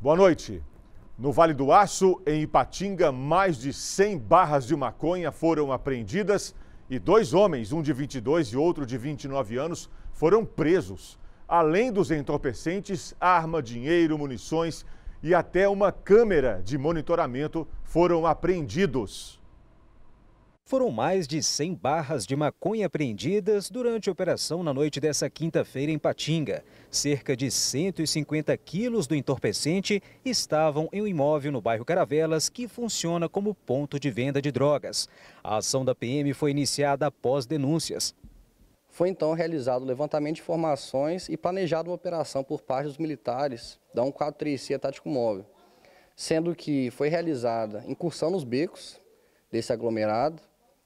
Boa noite. No Vale do Aço, em Ipatinga, mais de 100 barras de maconha foram apreendidas e dois homens, um de 22 e outro de 29 anos, foram presos. Além dos entorpecentes, arma, dinheiro, munições e até uma câmera de monitoramento foram apreendidos. Foram mais de 100 barras de maconha apreendidas durante a operação na noite dessa quinta-feira em Patinga. Cerca de 150 quilos do entorpecente estavam em um imóvel no bairro Caravelas, que funciona como ponto de venda de drogas. A ação da PM foi iniciada após denúncias. Foi então realizado o levantamento de informações e planejado uma operação por parte dos militares da 143C Tático Móvel, sendo que foi realizada incursão nos becos desse aglomerado,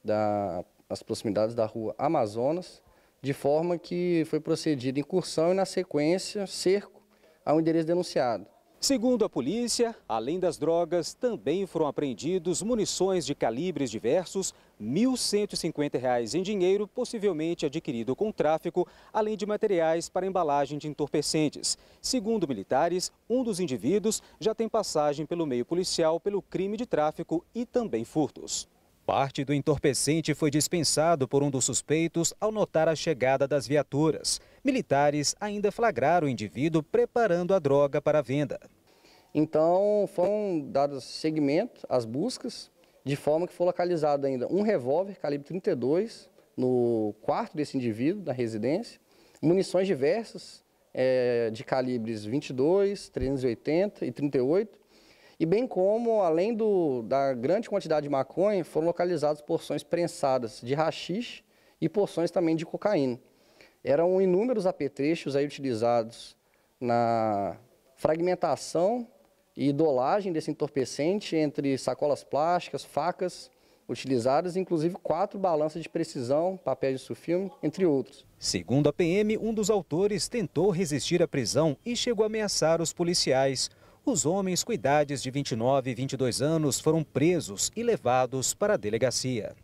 da, as proximidades da rua Amazonas, de forma que foi procedida incursão e, na sequência, cerco ao endereço denunciado. Segundo a polícia, além das drogas, também foram apreendidos munições de calibres diversos, R$ 1.150 em dinheiro, possivelmente adquirido com tráfico, além de materiais para embalagem de entorpecentes. Segundo militares, um dos indivíduos já tem passagem pelo meio policial pelo crime de tráfico e também furtos. Parte do entorpecente foi dispensado por um dos suspeitos ao notar a chegada das viaturas. Militares ainda flagraram o indivíduo preparando a droga para a venda. Então foram dados seguimento às buscas, de forma que foi localizado ainda um revólver calibre 32 no quarto desse indivíduo, na residência, munições diversas é, de calibres 22, 380 e 38, e bem como, além do, da grande quantidade de maconha, foram localizadas porções prensadas de rachixe e porções também de cocaína. Eram inúmeros apetrechos aí utilizados na fragmentação e dolagem desse entorpecente entre sacolas plásticas, facas utilizadas, inclusive quatro balanças de precisão, papéis de sulfilme, entre outros. Segundo a PM, um dos autores tentou resistir à prisão e chegou a ameaçar os policiais. Os homens com idades de 29 e 22 anos foram presos e levados para a delegacia.